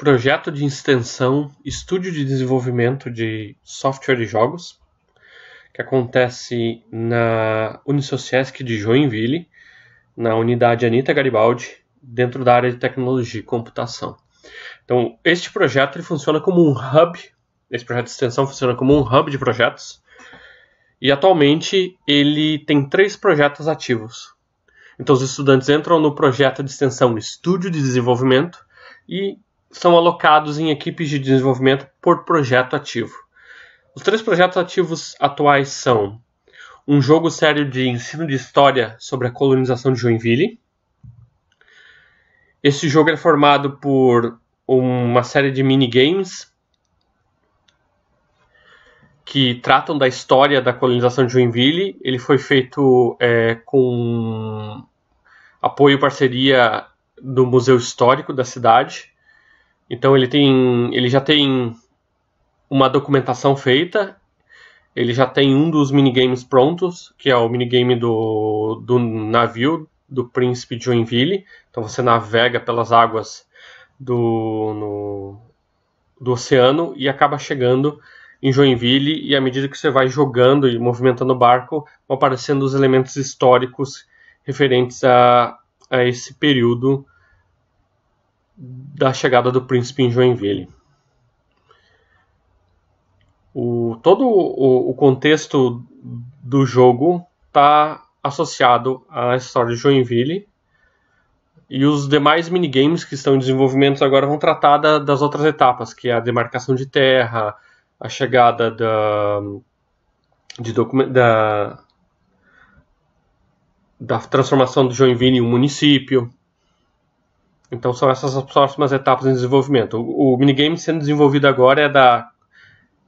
projeto de extensão, estúdio de desenvolvimento de software de jogos, que acontece na Unisociesc de Joinville, na unidade Anita Garibaldi, dentro da área de tecnologia e computação. Então, este projeto ele funciona como um hub, esse projeto de extensão funciona como um hub de projetos, e atualmente ele tem três projetos ativos. Então, os estudantes entram no projeto de extensão Estúdio de Desenvolvimento e são alocados em equipes de desenvolvimento por projeto ativo. Os três projetos ativos atuais são um jogo sério de ensino de história sobre a colonização de Joinville. Esse jogo é formado por uma série de minigames que tratam da história da colonização de Joinville. Ele foi feito é, com apoio e parceria do Museu Histórico da cidade. Então ele tem, ele já tem uma documentação feita, ele já tem um dos minigames prontos, que é o minigame do, do navio do Príncipe Joinville. Então você navega pelas águas do, no, do oceano e acaba chegando em Joinville e à medida que você vai jogando e movimentando o barco, vão aparecendo os elementos históricos referentes a, a esse período da chegada do príncipe em Joinville. O, todo o, o contexto do jogo está associado à história de Joinville e os demais minigames que estão em desenvolvimento agora vão tratar da, das outras etapas, que é a demarcação de terra, a chegada da, de da, da transformação de Joinville em um município. Então são essas as próximas etapas em desenvolvimento. O, o minigame sendo desenvolvido agora é da,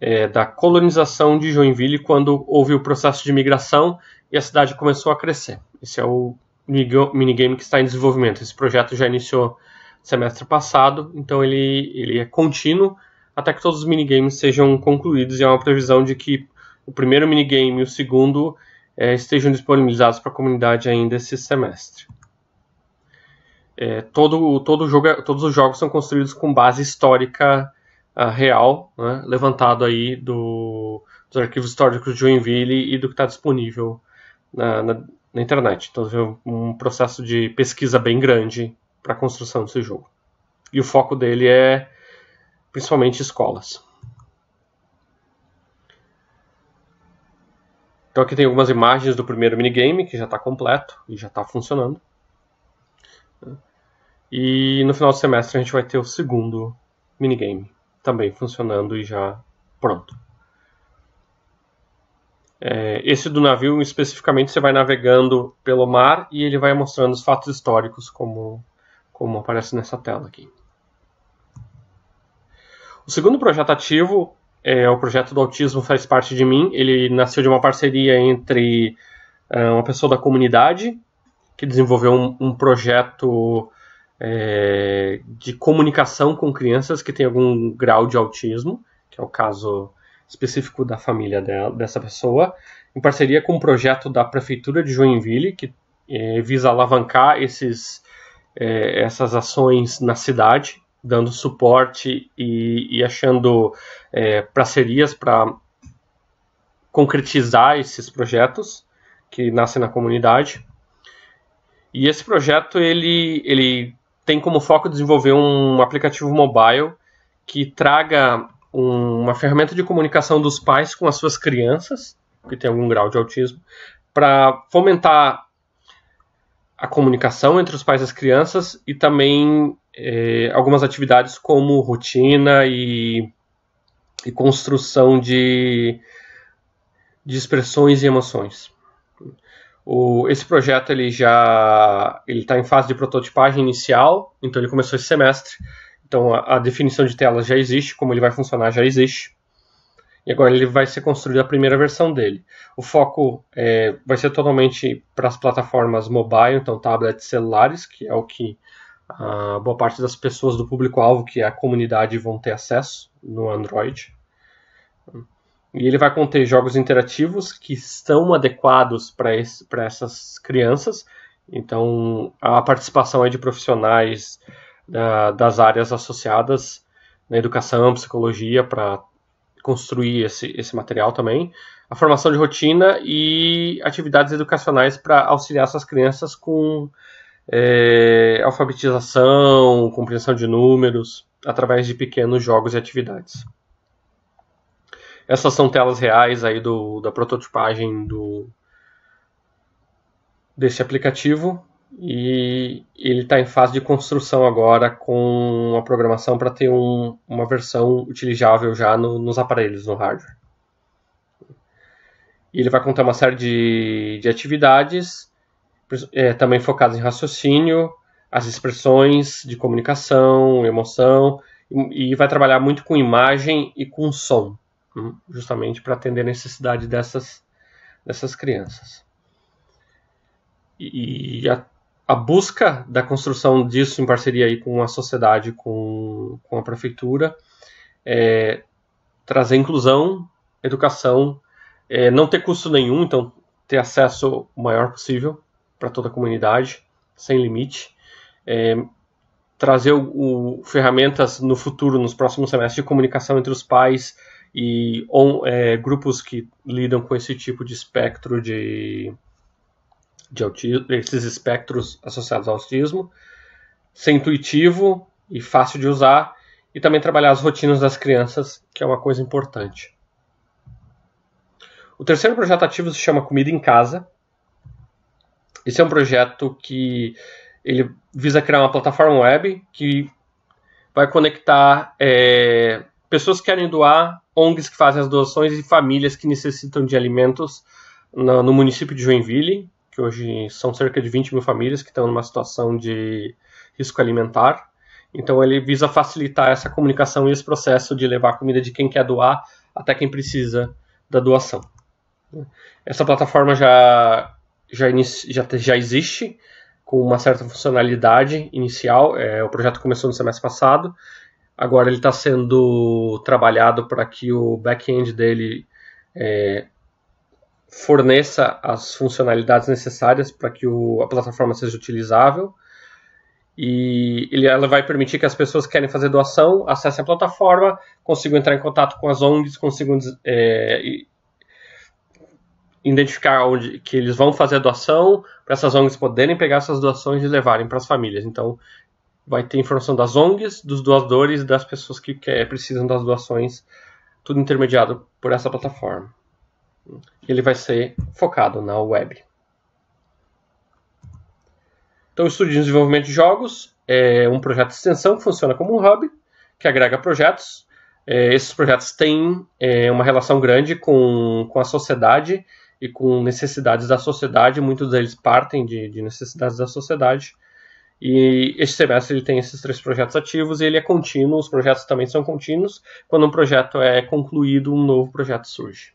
é da colonização de Joinville quando houve o processo de migração e a cidade começou a crescer. Esse é o minigame que está em desenvolvimento. Esse projeto já iniciou semestre passado, então ele, ele é contínuo até que todos os minigames sejam concluídos e há é uma previsão de que o primeiro minigame e o segundo é, estejam disponibilizados para a comunidade ainda esse semestre é, todo, todo jogo, é, todos os jogos são construídos com base histórica uh, real, né, levantado aí do, dos arquivos históricos de Joinville e do que está disponível na, na, na, internet. Então, é um processo de pesquisa bem grande para a construção desse jogo. E o foco dele é principalmente escolas. Então aqui tem algumas imagens do primeiro minigame, que já está completo e já está funcionando. E no final do semestre a gente vai ter o segundo minigame também funcionando e já pronto. É, esse do navio, especificamente, você vai navegando pelo mar e ele vai mostrando os fatos históricos, como, como aparece nessa tela aqui. O segundo projeto ativo é o projeto do Autismo Faz Parte de Mim. Ele nasceu de uma parceria entre ah, uma pessoa da comunidade que desenvolveu um, um projeto é, de comunicação com crianças que têm algum grau de autismo, que é o caso específico da família dela, dessa pessoa, em parceria com um projeto da Prefeitura de Joinville, que é, visa alavancar esses, é, essas ações na cidade, dando suporte e, e achando é, parcerias para concretizar esses projetos que nascem na comunidade. E esse projeto ele, ele tem como foco desenvolver um aplicativo mobile que traga um, uma ferramenta de comunicação dos pais com as suas crianças, que tem algum grau de autismo, para fomentar a comunicação entre os pais e as crianças e também é, algumas atividades como rotina e, e construção de, de expressões e emoções. O, esse projeto ele já ele está em fase de prototipagem inicial, então ele começou esse semestre. Então a, a, definição de telas já existe, como ele vai funcionar já existe. E agora ele vai ser construído a primeira versão dele. O foco é, vai ser totalmente para as plataformas mobile, então tablets, celulares, que é o que a boa parte das pessoas do público-alvo, que é a comunidade, vão ter acesso no Android. E ele vai conter jogos interativos que estão adequados para essas crianças. Então, a participação é de profissionais da, das áreas associadas na educação, psicologia, para construir esse, esse material também. A formação de rotina e atividades educacionais para auxiliar essas crianças com é, alfabetização, compreensão de números, através de pequenos jogos e atividades. Essas são telas reais aí do, da prototipagem do desse aplicativo e ele está em fase de construção agora com a programação para ter um, uma versão utilizável já no, nos aparelhos, no hardware. E ele vai contar uma série de, de atividades, é, também focadas em raciocínio, as expressões de comunicação, emoção, e, e vai trabalhar muito com imagem e com som justamente para atender a necessidade dessas, dessas crianças. E, a, a, busca da construção disso em parceria aí com a sociedade, com, com a prefeitura, é trazer inclusão, educação, é, não ter custo nenhum, então ter acesso o maior possível para toda a comunidade, sem limite. É, trazer o, o, ferramentas no futuro, nos próximos semestres, de comunicação entre os pais, e on, é, grupos que lidam com esse tipo de espectro de, de autismo, esses espectros associados ao autismo, ser intuitivo e fácil de usar e também trabalhar as rotinas das crianças, que é uma coisa importante. O terceiro projeto ativo se chama Comida em Casa. Esse é um projeto que ele visa criar uma plataforma web que vai conectar é, pessoas que querem doar ONGs que fazem as doações e famílias que necessitam de alimentos no, no município de Joinville, que hoje são cerca de 20 mil famílias que estão numa situação de risco alimentar. Então ele visa facilitar essa comunicação e esse processo de levar comida de quem quer doar até quem precisa da doação. Essa plataforma já já, já, já existe com uma certa funcionalidade inicial. É, o projeto começou no semestre passado Agora ele está sendo trabalhado para que o back-end dele é, forneça as funcionalidades necessárias para que o, a plataforma seja utilizável. E ele, ela vai permitir que as pessoas que querem fazer doação acessem a plataforma, consigam entrar em contato com as ONGs, consigam é, identificar onde que eles vão fazer a doação, para essas ONGs poderem pegar essas doações e levarem para as famílias. Então, vai ter informação das ONGs, dos doadores, das pessoas que precisam das doações, tudo intermediado por essa plataforma. Ele vai ser focado na web. Então, o Estúdio de Desenvolvimento de Jogos é um projeto de extensão que funciona como um hub, que agrega projetos. É, esses projetos têm é, uma relação grande com, com a sociedade e com necessidades da sociedade, muitos deles partem de, de necessidades da sociedade e este semestre ele tem esses três projetos ativos e ele é contínuo, os projetos também são contínuos. Quando um projeto é concluído, um novo projeto surge.